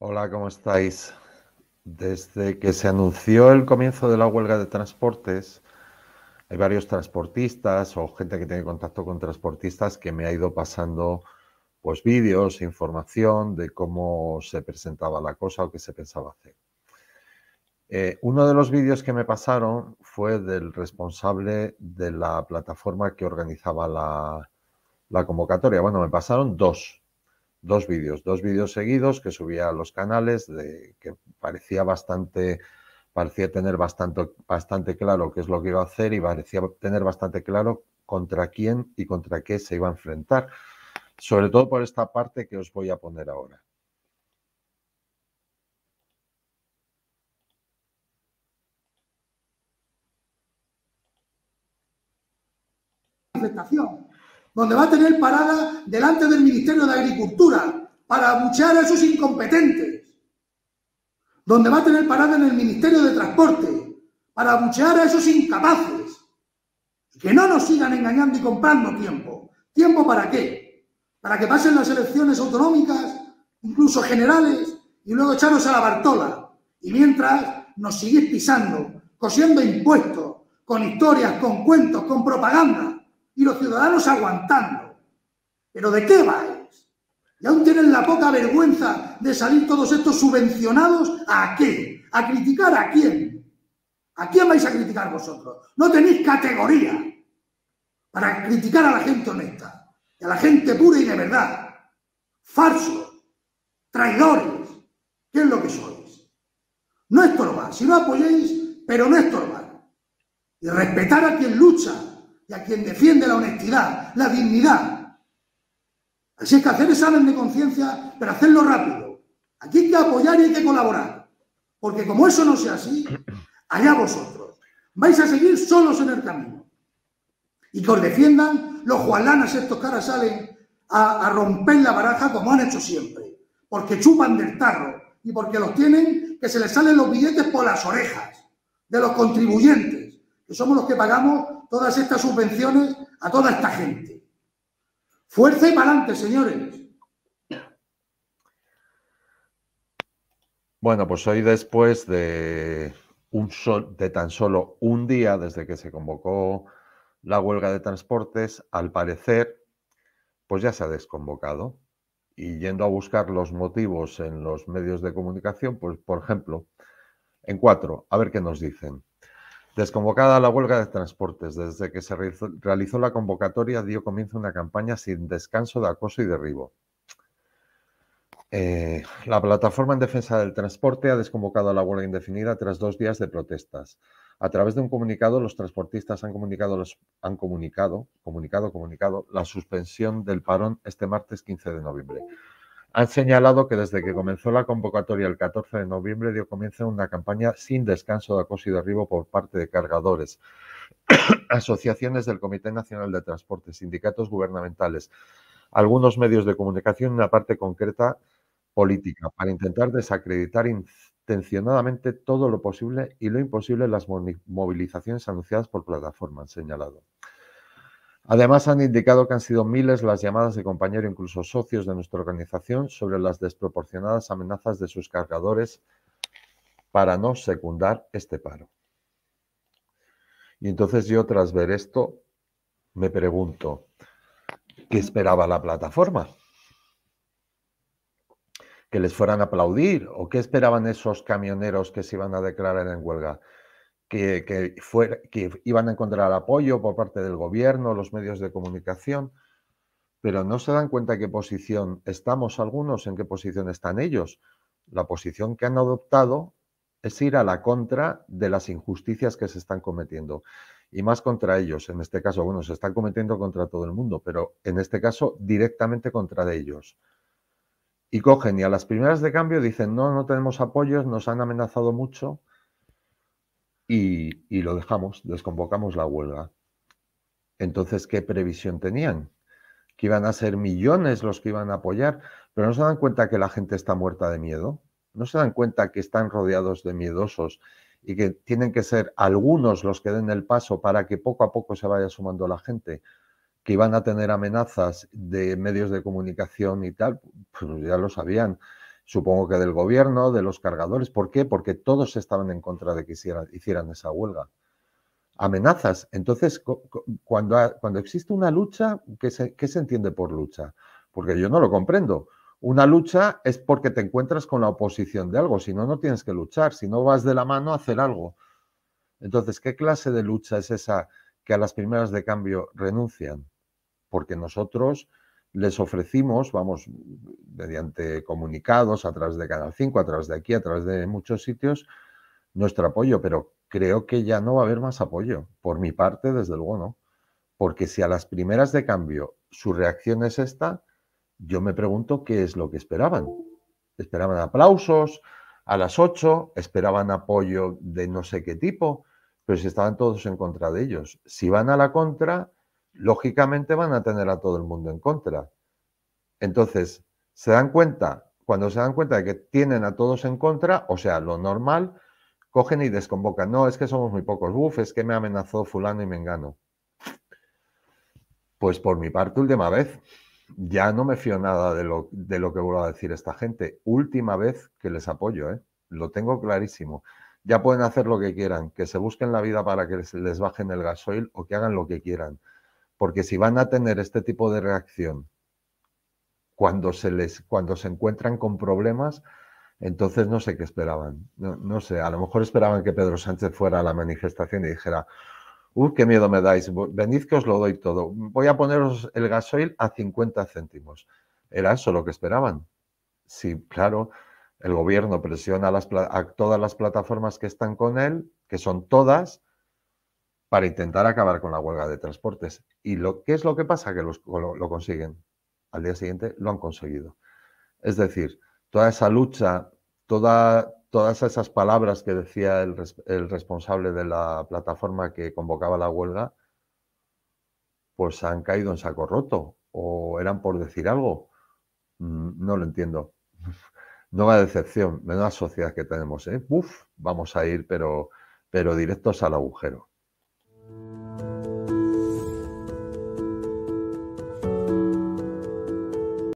Hola, ¿cómo estáis? Desde que se anunció el comienzo de la huelga de transportes, hay varios transportistas o gente que tiene contacto con transportistas que me ha ido pasando pues vídeos, información de cómo se presentaba la cosa o qué se pensaba hacer. Eh, uno de los vídeos que me pasaron fue del responsable de la plataforma que organizaba la convocatoria. Bueno, me pasaron dos dos vídeos, dos vídeos seguidos que subía a los canales, de, que parecía bastante, parecía tener bastante, bastante claro qué es lo que iba a hacer y parecía tener bastante claro contra quién y contra qué se iba a enfrentar, sobre todo por esta parte que os voy a poner ahora. presentación donde va a tener parada delante del Ministerio de Agricultura para abuchear a esos incompetentes, donde va a tener parada en el Ministerio de Transporte para abuchear a esos incapaces. Que no nos sigan engañando y comprando tiempo. ¿Tiempo para qué? Para que pasen las elecciones autonómicas, incluso generales, y luego echaros a la Bartola. Y mientras nos sigues pisando, cosiendo impuestos, con historias, con cuentos, con propaganda y los ciudadanos aguantando. ¿Pero de qué vais? Y aún tienen la poca vergüenza de salir todos estos subvencionados a qué? ¿A criticar a quién? ¿A quién vais a criticar vosotros? No tenéis categoría para criticar a la gente honesta, a la gente pura y de verdad. Falsos, traidores, ¿qué es lo que sois? No estorbar, si no apoyéis, pero no estorbar. Y respetar a quien lucha y a quien defiende la honestidad, la dignidad. Así es que hacer salen de conciencia, pero hacerlo rápido. Aquí hay que apoyar y hay que colaborar. Porque como eso no sea así, allá vosotros. Vais a seguir solos en el camino. Y que os defiendan los juanlanas estos caras salen a, a romper la baraja como han hecho siempre. Porque chupan del tarro y porque los tienen que se les salen los billetes por las orejas de los contribuyentes, que somos los que pagamos todas estas subvenciones a toda esta gente. Fuerza y para adelante, señores. Bueno, pues hoy después de, un de tan solo un día desde que se convocó la huelga de transportes, al parecer, pues ya se ha desconvocado. Y yendo a buscar los motivos en los medios de comunicación, pues por ejemplo, en cuatro, a ver qué nos dicen. Desconvocada la huelga de transportes, desde que se realizó la convocatoria dio comienzo una campaña sin descanso de acoso y derribo. Eh, la plataforma en defensa del transporte ha desconvocado la huelga indefinida tras dos días de protestas. A través de un comunicado, los transportistas han comunicado, comunicado, comunicado, comunicado la suspensión del parón este martes 15 de noviembre han señalado que desde que comenzó la convocatoria el 14 de noviembre dio comienzo una campaña sin descanso de acoso y derribo por parte de cargadores, asociaciones del Comité Nacional de Transporte, sindicatos gubernamentales, algunos medios de comunicación y una parte concreta política para intentar desacreditar intencionadamente todo lo posible y lo imposible las movilizaciones anunciadas por plataforma, han señalado. Además, han indicado que han sido miles las llamadas de compañeros, incluso socios de nuestra organización, sobre las desproporcionadas amenazas de sus cargadores para no secundar este paro. Y entonces yo, tras ver esto, me pregunto, ¿qué esperaba la plataforma? ¿Que les fueran a aplaudir? ¿O qué esperaban esos camioneros que se iban a declarar en huelga? que, iban a encontrar apoyo por parte del gobierno, los medios de comunicación, pero no se dan cuenta qué posición estamos algunos, en qué posición están ellos. La posición que han adoptado es ir a la contra de las injusticias que se están cometiendo. Y más contra ellos, en este caso, bueno, se están cometiendo contra todo el mundo, pero en este caso directamente contra de ellos. Y cogen y a las primeras de cambio dicen, no, no tenemos apoyos, nos han amenazado mucho, y, lo dejamos, desconvocamos la huelga. Entonces, ¿qué previsión tenían? Que iban a ser millones los que iban a apoyar, pero no se dan cuenta que la gente está muerta de miedo, no se dan cuenta que están rodeados de miedosos y que tienen que ser algunos los que den el paso para que poco a poco se vaya sumando la gente, que iban a tener amenazas de medios de comunicación y tal, pues ya lo sabían supongo que del gobierno, de los cargadores. ¿Por qué? Porque todos estaban en contra de que hicieran, hicieran esa huelga. Amenazas. Entonces, cuando, cuando existe una lucha, ¿qué se, ¿qué se entiende por lucha? Porque yo no lo comprendo. Una lucha es porque te encuentras con la oposición de algo, si no, no tienes que luchar, si no vas de la mano a hacer algo. Entonces, ¿qué clase de lucha es esa que a las primeras de cambio renuncian? Porque nosotros les ofrecimos, vamos, mediante comunicados, a través de Canal 5, a través de aquí, a través de muchos sitios, nuestro apoyo, pero creo que ya no va a haber más apoyo. Por mi parte, desde luego no. Porque si a las primeras de cambio su reacción es esta, yo me pregunto qué es lo que esperaban. Esperaban aplausos a las 8, esperaban apoyo de no sé qué tipo, pero si estaban todos en contra de ellos. Si van a la contra, lógicamente van a tener a todo el mundo en contra. Entonces, se dan cuenta, cuando se dan cuenta de que tienen a todos en contra, o sea, lo normal, cogen y desconvocan. No, es que somos muy pocos. Uf, es que me amenazó fulano y me engano. Pues por mi parte, última vez, ya no me fío nada de lo, de lo que vuelva a decir esta gente. Última vez que les apoyo, ¿eh? lo tengo clarísimo. Ya pueden hacer lo que quieran, que se busquen la vida para que les bajen el gasoil o que hagan lo que quieran porque si van a tener este tipo de reacción cuando se, les, cuando se encuentran con problemas, entonces no sé qué esperaban. No, sé, a lo mejor esperaban que Pedro Sánchez fuera a la manifestación y dijera, ¡Uy, qué miedo me dais! Venid que os lo doy todo. Voy a poneros el gasoil a 50 céntimos. Era eso lo que esperaban. Sí, claro, el gobierno presiona a todas las plataformas que están con él, que son todas, para intentar acabar con la huelga de transportes. ¿Y lo, qué es lo que pasa? Que lo, consiguen. Al día siguiente lo han conseguido. Es decir, toda esa lucha, todas esas palabras que decía el, responsable de la plataforma que convocaba la huelga, pues han caído en saco roto o eran por decir algo. Mm, no lo entiendo. No va decepción, menuda sociedad que tenemos. ¿eh? Uf, vamos a ir, pero, pero directos al agujero.